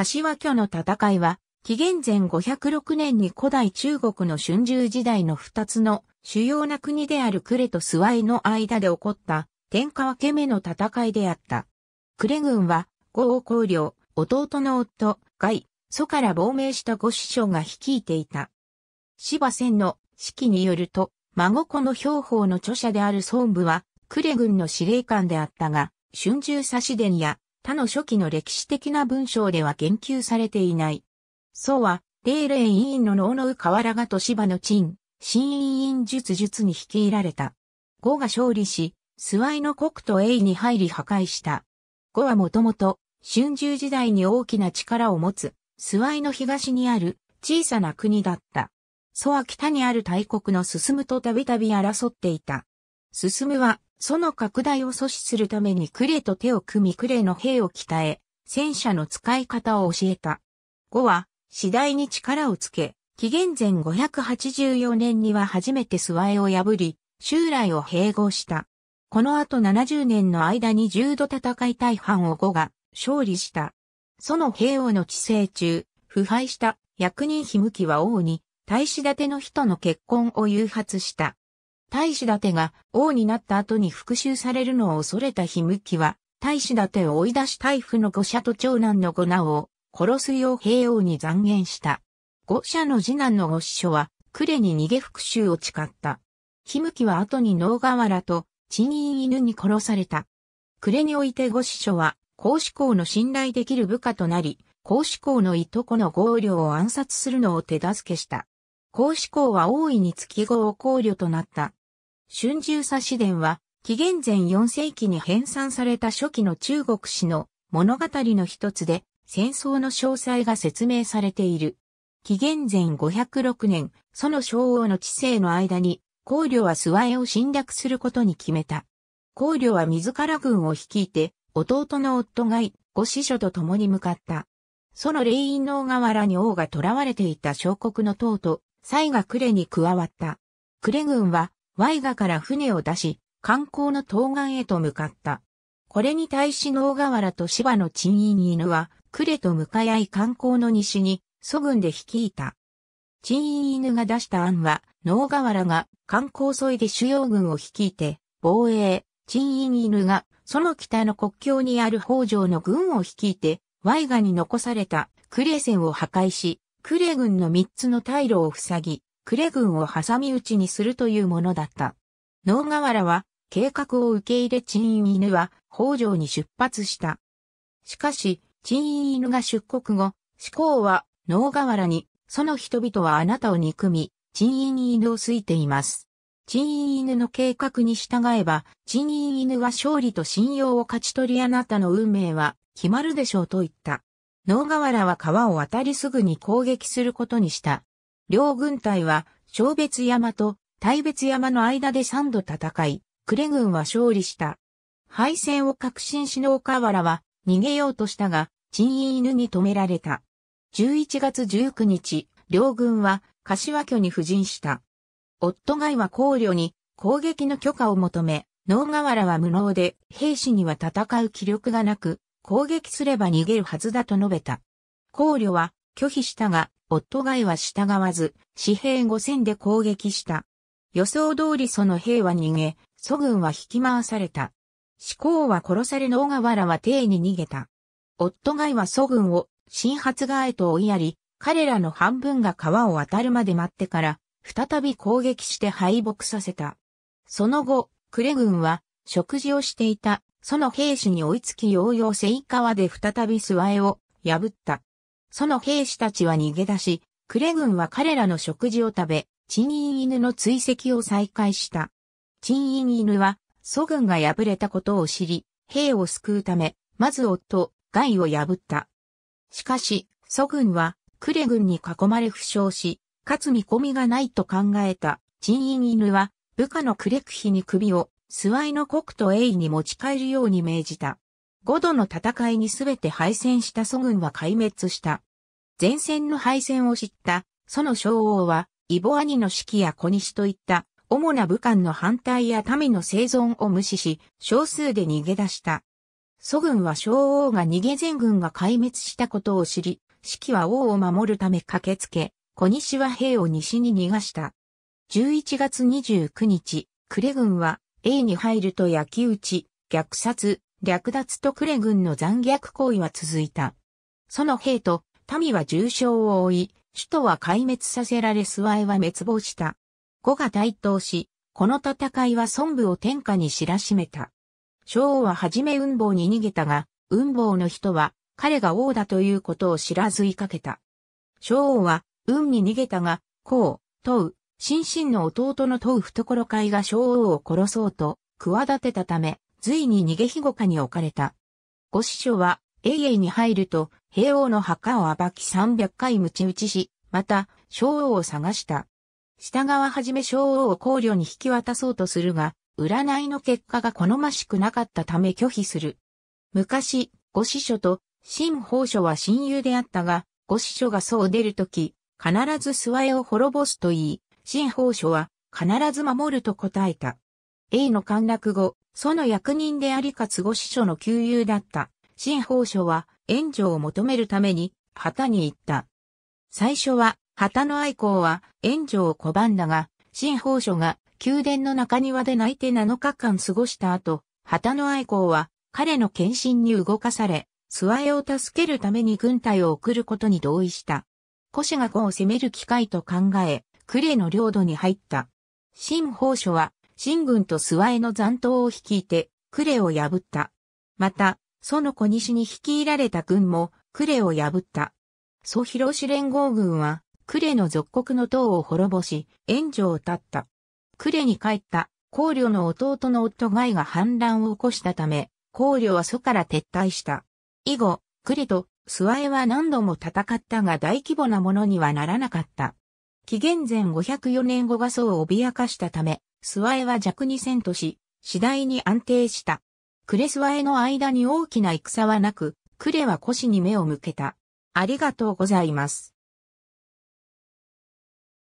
柏巨の戦いは、紀元前506年に古代中国の春秋時代の二つの主要な国である呉と諏訪の間で起こった天下分け目の戦いであった。呉軍は、五王公領、弟の夫、外、祖から亡命した五師匠が率いていた。芝仙の指揮によると、孫子の兵法の著者である孫武は、呉軍の司令官であったが、春秋差伝や他の初期の歴史的な文章では言及されていない。宋は、霊霊委員の能の河原が都市場の陳、新委員術術に率いられた。呉が勝利し、スワイの国と英に入り破壊した。呉はもともと、春秋時代に大きな力を持つ、スワイの東にある小さな国だった。蘇は北にある大国の進むとたびたび争っていた。進むはその拡大を阻止するためにクレと手を組みクレの兵を鍛え、戦車の使い方を教えた。5は、次第に力をつけ、紀元前584年には初めて諏訪エを破り、襲来を併合した。この後70年の間に重度戦い大半を5が勝利した。その兵王の治世中、腐敗した役人ひむきは王に、大使立ての人の結婚を誘発した。大使立てが王になった後に復讐されるのを恐れたひむきは、大使立てを追い出し大夫の五社と長男の五名を殺すよう平王に残言した。五社の次男の五師匠は、呉に逃げ復讐を誓った。ひむきは後に能河原と、賃金犬に殺された。呉において五師匠は、孔子公の信頼できる部下となり、孔子公のいとこの合流を暗殺するのを手助けした。孔子公は大いに月号を考慮となった。春秋左四伝は、紀元前4世紀に編纂された初期の中国史の物語の一つで、戦争の詳細が説明されている。紀元前506年、その昭王の治世の間に、皇陵は諏訪へを侵略することに決めた。皇陵は自ら軍を率いて、弟の夫がい、ご子匠と共に向かった。その霊院の河原に王が囚われていた小国の党と、西が呉に加わった。呉軍は、Y ガから船を出し、観光の東岸へと向かった。これに対し能河原と芝の鎮院犬は、呉と向かい合い観光の西に、祖軍で率いた。鎮院犬が出した案は、能河原が観光沿いで主要軍を率いて、防衛、鎮院犬が、その北の国境にある北条の軍を率いて、Y ガに残された呉船を破壊し、呉軍の三つの退路を塞ぎ、呉軍を挟み撃ちにするというものだった。能河原は計画を受け入れ陳院犬は北条に出発した。しかし、陳院犬が出国後、志向は能河原に、その人々はあなたを憎み、陳院犬を好いています。陳院犬の計画に従えば、陳院犬は勝利と信用を勝ち取りあなたの運命は決まるでしょうと言った。能河原は川を渡りすぐに攻撃することにした。両軍隊は、小別山と大別山の間で3度戦い、呉軍は勝利した。敗戦を確信し農岡原は逃げようとしたが、陳犬に止められた。11月19日、両軍は柏居に布陣した。夫外は考慮に攻撃の許可を求め、農河原は無能で兵士には戦う気力がなく、攻撃すれば逃げるはずだと述べた。考慮は拒否したが、オットガイは従わず、紙幣五千で攻撃した。予想通りその兵は逃げ、祖軍は引き回された。志向は殺され野川原は帝に逃げた。オットガイは祖軍を新発側へと追いやり、彼らの半分が川を渡るまで待ってから、再び攻撃して敗北させた。その後、クレ軍は食事をしていた、その兵士に追いつきようセイ川で再び諏訪へを破った。その兵士たちは逃げ出し、クレ軍は彼らの食事を食べ、チンイン犬の追跡を再開した。チンイン犬は、祖軍が敗れたことを知り、兵を救うため、まず夫、ガイを破った。しかし、祖軍は、クレ軍に囲まれ負傷し、勝つ見込みがないと考えた、チンイン犬は、部下のクレクヒに首を、スワイの国とエイに持ち帰るように命じた。5度の戦いにすべて敗戦した祖軍は壊滅した。前線の敗戦を知った、その将王は、イボ兄の指揮や小西といった、主な武官の反対や民の生存を無視し、少数で逃げ出した。祖軍は将王が逃げ前軍が壊滅したことを知り、指揮は王を守るため駆けつけ、小西は兵を西に逃がした。11月29日、呉軍は、A に入ると焼き討ち、虐殺、略奪と呉軍の残虐行為は続いた。その兵と民は重傷を負い、首都は壊滅させられ諏訪は滅亡した。呉が台頭し、この戦いは孫武を天下に知らしめた。昭王は初め雲坊に逃げたが、雲坊の人は彼が王だということを知らずいかけた。昭王は雲に逃げたが、孔、東、新進の弟の東懐会が昭王を殺そうと企てたため、隋に逃げひごかに置かれた。ご師匠は永遠に入ると、平王の墓を暴き三百回鞭打ちし、また、昭王を探した。従わはじめ昭王を考慮に引き渡そうとするが、占いの結果が好ましくなかったため拒否する。昔、ご師匠と、新法書は親友であったが、ご師匠が僧う出るとき、必ず諏訪絵を滅ぼすと言い、新法書は、必ず守ると答えた。A の陥落後、その役人でありかつご師匠の旧友だった。新法書は援助を求めるために旗に行った。最初は旗の愛好は援助を拒んだが、新法書が宮殿の中庭で泣いて7日間過ごした後、旗の愛好は彼の献身に動かされ、諏訪江を助けるために軍隊を送ることに同意した。古志子を攻める機会と考え、呉の領土に入った。新法書は、新軍と諏訪江の残党を率いて、呉を破った。また、その小西に率いられた軍も、クレを破った。蘇広氏連合軍は、クレの属国の党を滅ぼし、援助を絶った。クレに帰った考慮の弟の夫ガイが反乱を起こしたため、考慮は蘇から撤退した。以後、クレと諏訪エは何度も戦ったが大規模なものにはならなかった。紀元前504年後が蘇を脅かしたため、諏訪エは弱に戦とし、次第に安定した。クレスワへの間に大きな戦はなく、クレは腰に目を向けた。ありがとうございます。